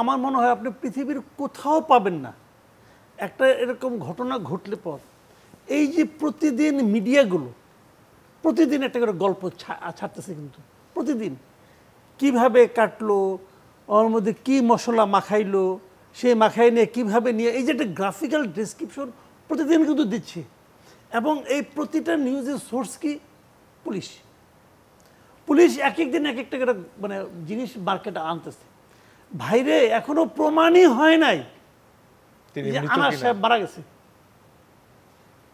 আমার মনে হয় আপনি পৃথিবীর কোথাও পাবেন না একটা এরকম ঘটনা ঘটলে পর এই যে প্রতিদিন মিডিয়াগুলো প্রতিদিন একটা করে গল্প ছাড়তেছে কিন্তু প্রতিদিন কিভাবে কাটলো ওর মধ্যে কী মশলা মাখাইলো সেই মাখাই নিয়ে কীভাবে নিয়ে এই যে একটা গ্রাফিক্যাল ডিসক্রিপশন প্রতিদিন কিন্তু দিচ্ছে এবং এই প্রতিটা নিউজের সোর্স কি পুলিশ পুলিশ এক একদিন এক একটা করে মানে জিনিস মার্কেটে আনতেছে ভাইরে এখনো প্রমাণই হয় নাই আনার সাহেব মারা গেছে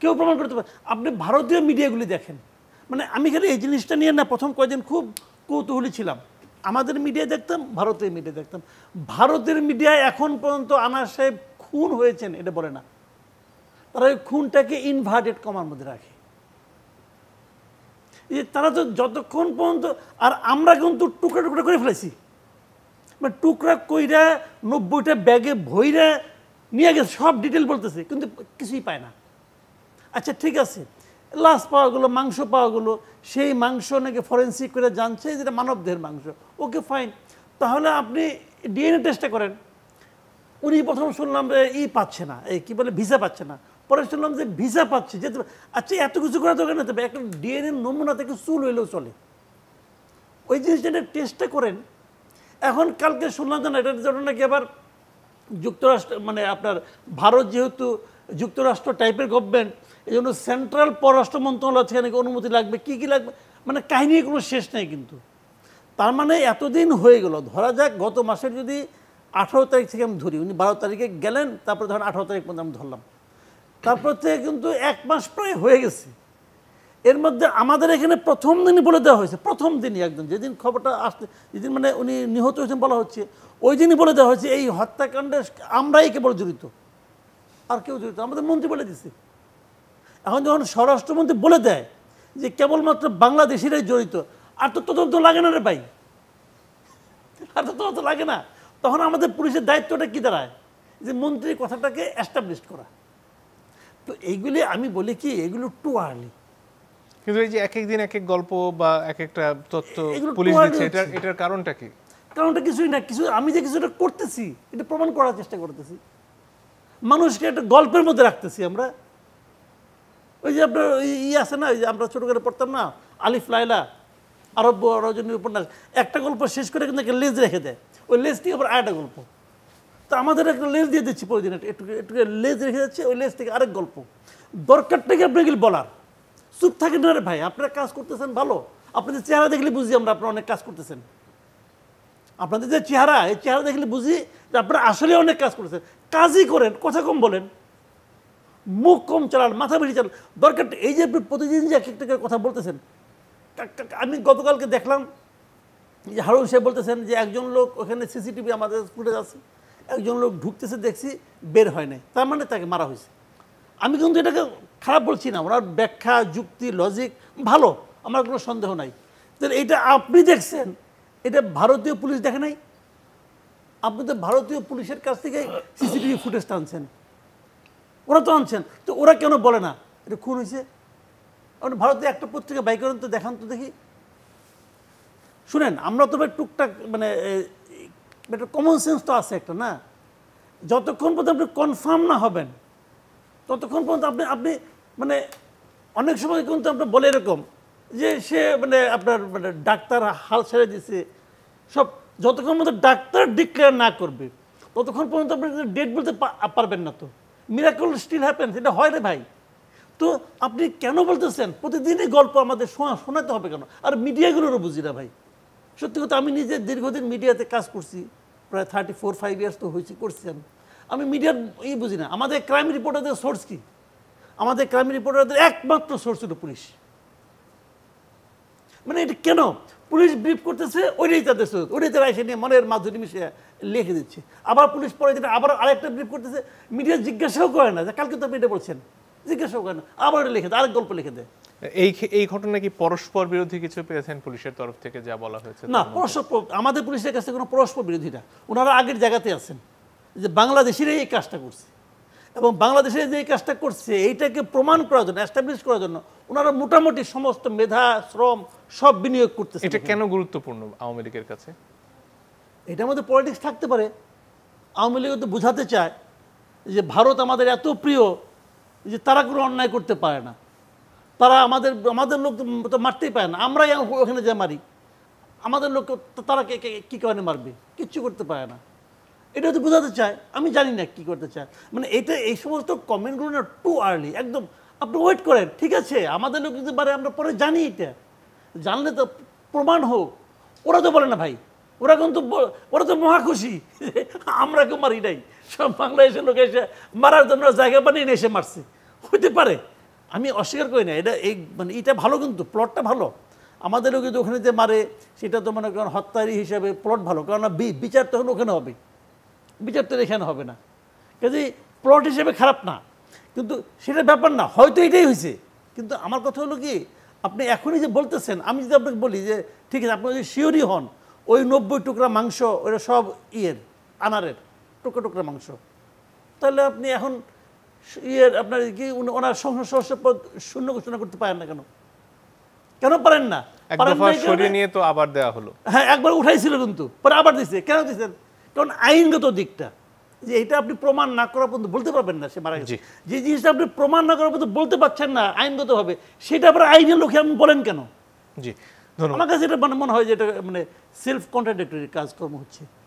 কেউ প্রমাণ করতে পারে আপনি ভারতীয় মিডিয়াগুলি দেখেন মানে আমি এখানে এই জিনিসটা নিয়ে না প্রথম কয়েকদিন খুব কৌতূহলী ছিলাম আমাদের মিডিয়া দেখতাম ভারতের মিডিয়া দেখতাম ভারতের মিডিয়া এখন পর্যন্ত আনার সাহেব খুন হয়েছেন এটা বলে না তারা ওই খুনটাকে ইনভার্টেড কমার মধ্যে রাখে তারা তো যতক্ষণ পর্যন্ত আর আমরা কিন্তু টুকরো টুকরো করে ফেলেছি মানে টুকরা কইরা নব্বইটা ব্যাগে ভইরা নিয়ে গেছে সব ডিটেল বলতেছে কিন্তু কিছুই পায় না আচ্ছা ঠিক আছে লাশ পাওয়া গেলো মাংস পাওয়া গেলো সেই মাংস নাকি ফরেন্সিক করে জানছে যেটা মানবদেহের মাংস ওকে ফাইন তাহলে আপনি ডিএনএ টেস্টটা করেন উনি প্রথম শুনলাম ই পাচ্ছে না এই কী বলে ভিসা পাচ্ছে না পরে শুনলাম যে ভিসা পাচ্ছে যেতে আচ্ছা এত কিছু করা দরকার না তবে একটা ডিএনএ নমুনা থেকে চুল হইলেও চলে ওই জিনিসটা টেস্টটা করেন এখন কালকে শুনলাম যে না এটার জন্য নাকি আবার যুক্তরাষ্ট্র মানে আপনার ভারত যেহেতু যুক্তরাষ্ট্র টাইপের গভর্নমেন্ট এই জন্য সেন্ট্রাল পররাষ্ট্র মন্ত্রণালয় থেকে নাকি অনুমতি লাগবে কী কী লাগবে মানে কাহিনী কোনো শেষ নেই কিন্তু তার মানে এতদিন হয়ে গেল ধরা যাক গত মাসের যদি আঠারো তারিখ থেকে আমি ধরি উনি বারো তারিখে গেলেন তারপরে ধরেন আঠারো তারিখ পর্যন্ত আমি ধরলাম তারপর থেকে কিন্তু এক মাস প্রায় হয়ে গেছে এর মধ্যে আমাদের এখানে প্রথম দিনই বলে দেওয়া হয়েছে প্রথম দিনই একদম যেদিন খবরটা আসতে যেদিন মানে উনি নিহত হয়েছেন বলা হচ্ছে ওই দিনই বলে দেওয়া হয়েছে এই হত্যাকাণ্ডে আমরাই কেবল জড়িত আর কেউ জড়িত আমাদের মন্ত্রী বলে দিছে এখন যখন স্বরাষ্ট্রমন্ত্রী বলে দেয় যে কেবলমাত্র বাংলাদেশিরাই জড়িত আর তো তদন্ত লাগে না রে ভাই আর তো তদন্ত লাগে না তখন আমাদের পুলিশের দায়িত্বটা কী দাঁড়ায় যে মন্ত্রীর কথাটাকে অ্যাস্টাবলিশ করা তো এইগুলি আমি বলি কি এগুলো টু আর্লি কিন্তু এই যে এক একদিন এক এক গল্প বা এক একটা তথ্য পুলিশ দিচ্ছে এটার এটার কারণটা কি কারণটা কিছুই না কিছু আমি যে কিছুটা করতেছি এটা প্রমাণ করার চেষ্টা করতেছি মানুষকে একটা গল্পের মধ্যে রাখতেছি আমরা ওই যে আপনার ই আছে না ওই যে আমরা ছোটোখানে পড়তাম না আলিফ লাইলা আরব্য রজনীর উপন্যাস একটা গল্প শেষ করে কিন্তু একটা লেজ রেখে দেয় ওই লেজটি আবার আরেকটা গল্প তো আমাদের একটা লেজ দিয়ে দিচ্ছি প্রতিদিন একটু একটু লেজ রেখে যাচ্ছে ওই লেজ থেকে আরেক গল্প দরকারটাকে আপনাকে বলার চুপ থাকে না রে ভাই আপনারা কাজ করতেছেন ভালো আপনাদের চেহারা দেখলে বুঝি আমরা আপনারা অনেক কাজ করতেছেন আপনাদের যে চেহারা এই চেহারা দেখলে বুঝি যে আপনারা আসলে অনেক কাজ করতেছেন কাজই করেন কথা কম বলেন মুখ কম চালান মাথা বেশি চালান দরকার এই যে আপনি প্রতিদিন যে এক একটা কথা বলতেছেন আমি গতকালকে দেখলাম যে হারুন সাহেব বলতেছেন যে একজন লোক ওখানে সিসিটিভি আমাদের স্কুলে আছে একজন লোক ঢুকতেছে দেখছি বের হয় নাই তার মানে তাকে মারা হয়েছে আমি কিন্তু এটাকে খারাপ বলছি না ওনার ব্যাখ্যা যুক্তি লজিক ভালো আমার কোনো সন্দেহ নাই তাহলে এটা আপনি দেখছেন এটা ভারতীয় পুলিশ দেখে নাই আপনি তো ভারতীয় পুলিশের কাছ থেকে সিসিটিভি ফুটেজ আনছেন ওরা তো আনছেন তো ওরা কেন বলে না এটা খুন হয়েছে আপনি ভারতে একটা পত্রিকা বাইক করেন তো দেখান তো দেখি শুনেন আমরা তো টুকটাক মানে একটা কমন সেন্স তো আছে একটা না যতক্ষণ পর্যন্ত আপনি কনফার্ম না হবেন ততক্ষণ পর্যন্ত আপনি আপনি মানে অনেক সময় কিন্তু আপনার বলে এরকম যে সে মানে আপনার মানে ডাক্তার হাল ছেড়ে দিছে সব যতক্ষণ মতো ডাক্তার ডিক্লেয়ার না করবে ততক্ষণ পর্যন্ত আপনি ডেট বলতে পারবেন না তো মিরাকল স্টিল হ্যাপেন এটা হয় রে ভাই তো আপনি কেন বলতেছেন প্রতিদিনই গল্প আমাদের শোনা শোনাতে হবে কেন আর মিডিয়াগুলোরও বুঝি না ভাই সত্যি কথা আমি নিজে দীর্ঘদিন মিডিয়াতে কাজ করছি প্রায় থার্টি ফোর ফাইভ ইয়ার্স তো হয়েছে করছি আমি আমি মিডিয়ার ই বুঝি না আমাদের ক্রাইম রিপোর্টারদের সোর্স কি আমাদের ক্রাইম রিপোর্টারদের একমাত্র সোর্স হলো পুলিশ মানে এটা কেন পুলিশ ব্রিফ করতেছে ওইটাই তাদের সোর্স ওইটাই তারা এসে নিয়ে মনের মাধ্যমে মিশে লিখে দিচ্ছে আবার পুলিশ পরে যেটা আবার আরেকটা ব্রিফ করতেছে মিডিয়া জিজ্ঞাসাও করে না যে কালকে তো আপনি এটা বলছেন জিজ্ঞাসাও করে না আবার এটা লিখে দেয় আরেক গল্প লিখে দেয় এই এই ঘটনা কি পরস্পর বিরোধী কিছু পেয়েছেন পুলিশের তরফ থেকে যা বলা হয়েছে না পরস্পর আমাদের পুলিশের কাছে কোনো পরস্পর বিরোধী না ওনারা আগের জায়গাতে আছেন যে বাংলাদেশিরাই এই কাজটা করছে এবং বাংলাদেশের যে এই কাজটা করছে এইটাকে প্রমাণ করার জন্য অ্যাস্টাবলিশ করার জন্য ওনারা মোটামুটি সমস্ত মেধা শ্রম সব বিনিয়োগ করতেছে এটা কেন গুরুত্বপূর্ণ আওয়ামী লীগের কাছে এটার মধ্যে পলিটিক্স থাকতে পারে আওয়ামী লীগ তো বোঝাতে চায় যে ভারত আমাদের এত প্রিয় যে তারা কোনো অন্যায় করতে পারে না তারা আমাদের আমাদের লোক তো মারতেই পারে না আমরাই ওখানে যা মারি আমাদের লোক তারা কে কে কী কারণে মারবে কিচ্ছু করতে পারে না এটা তো বোঝাতে চায় আমি জানি না কি করতে চায় মানে এটা এই সমস্ত কমেন্টগুলো না টু আর্লি একদম আপনি ওয়েট করেন ঠিক আছে আমাদের লোক যদি পারে আমরা পরে জানি এটা জানলে তো প্রমাণ হোক ওরা তো বলে না ভাই ওরা কিন্তু ওরা তো মহাখুশি আমরা কেউ মারি নাই সব বাংলাদেশের লোক এসে মারার জন্য জায়গা বানিয়ে এসে মারছে হইতে পারে আমি অস্বীকার করি না এটা এই মানে এটা ভালো কিন্তু প্লটটা ভালো আমাদের লোক যদি ওখানে যে মারে সেটা তো মনে কারণ হত্যারি হিসাবে প্লট ভালো কারণ বিচার তখন ওখানে হবে বিচার তো এখানে হবে না কাজে প্লট হিসেবে খারাপ না কিন্তু সেটা ব্যাপার না হয়তো এটাই হয়েছে কিন্তু আমার কথা হলো কি আপনি এখনই যে বলতেছেন আমি যদি আপনাকে বলি যে ঠিক আছে আপনি যদি শিওরই হন ওই নব্বই টুকরা মাংস ওটা সব ইয়ের আনারের টুকরা টুকরা মাংস তাহলে আপনি এখন ইয়ের আপনার কি ওনার সংসার পদ শূন্য ঘোষণা করতে পারেন না কেন কেন পারেন না নিয়ে তো আবার দেওয়া হলো হ্যাঁ একবার উঠাইছিল কিন্তু পরে আবার দিছে কেন দিচ্ছেন কারণ আইনগত দিকটা যে এটা আপনি প্রমাণ না করা পর্যন্ত বলতে পারবেন না সে মারা গেছে যে জিনিসটা আপনি প্রমাণ না করা পর্যন্ত বলতে পারছেন না আইনগতভাবে সেটা আবার আইনের লোকে আপনি বলেন কেন জি আমার কাছে এটা মনে হয় যে এটা মানে সেলফ কন্ট্রাডিক্টরি কাজকর্ম হচ্ছে